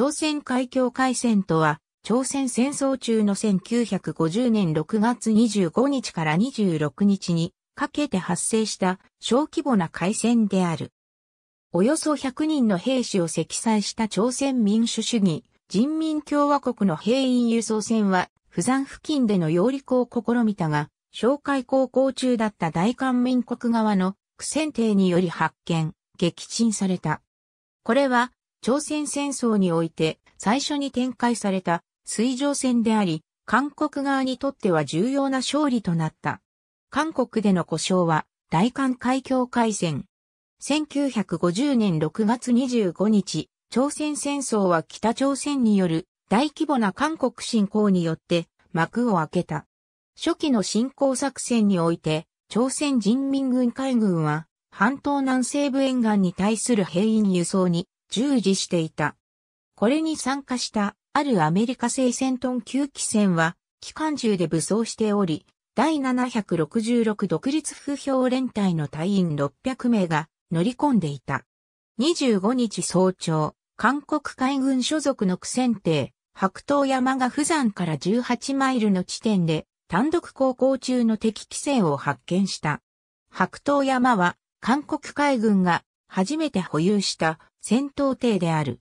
朝鮮海峡海戦とは、朝鮮戦争中の1950年6月25日から26日にかけて発生した小規模な海戦である。およそ100人の兵士を積載した朝鮮民主主義人民共和国の兵員輸送船は、釜山付近での揚陸を試みたが、哨戒航行中だった大韓民国側の苦戦艇により発見、撃沈された。これは朝鮮戦争において最初に展開された水上戦であり、韓国側にとっては重要な勝利となった。韓国での故障は大韓海峡海戦。1950年6月25日、朝鮮戦争は北朝鮮による大規模な韓国侵攻によって幕を開けた。初期の侵攻作戦において、朝鮮人民軍海軍は半島南西部沿岸に対する兵員輸送に従事していた。これに参加したあるアメリカ製戦闘ン9機船は機関銃で武装しており、第766独立風評連隊の隊員600名が乗り込んでいた。25日早朝、韓国海軍所属の苦戦艇、白桃山が釜山から18マイルの地点で単独航行中の敵機船を発見した。白桃山は韓国海軍が初めて保有した戦闘艇である。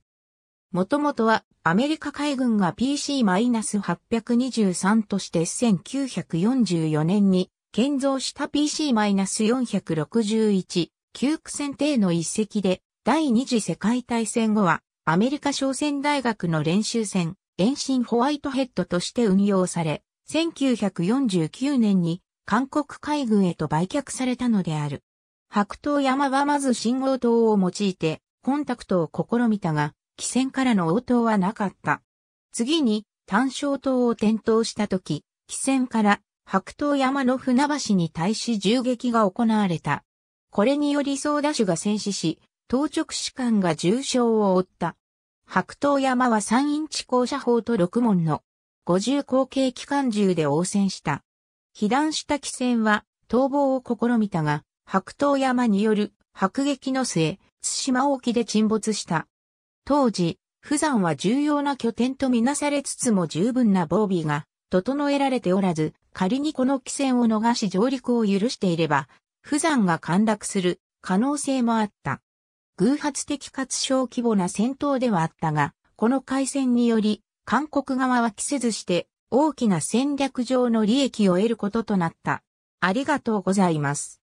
もともとはアメリカ海軍が PC-823 として1944年に建造した PC-461 旧苦戦艇の一隻で第二次世界大戦後はアメリカ商船大学の練習船遠心ホワイトヘッドとして運用され1949年に韓国海軍へと売却されたのである。白桃山はまず信号灯を用いてコンタクトを試みたが、汽船からの応答はなかった。次に、単焦島を転倒した時、汽船から白桃山の船橋に対し銃撃が行われた。これにより総打手が戦死し、当直士官が重傷を負った。白桃山は3インチ校舎砲と6門の50口径機関銃で応戦した。被弾した汽船は逃亡を試みたが、白桃山による迫撃の末、対馬沖で沈没した。当時、釜山は重要な拠点とみなされつつも十分な防備が整えられておらず、仮にこの汽船を逃し上陸を許していれば、釜山が陥落する可能性もあった。偶発的かつ小規模な戦闘ではあったが、この海戦により、韓国側は期せずして大きな戦略上の利益を得ることとなった。ありがとうございます。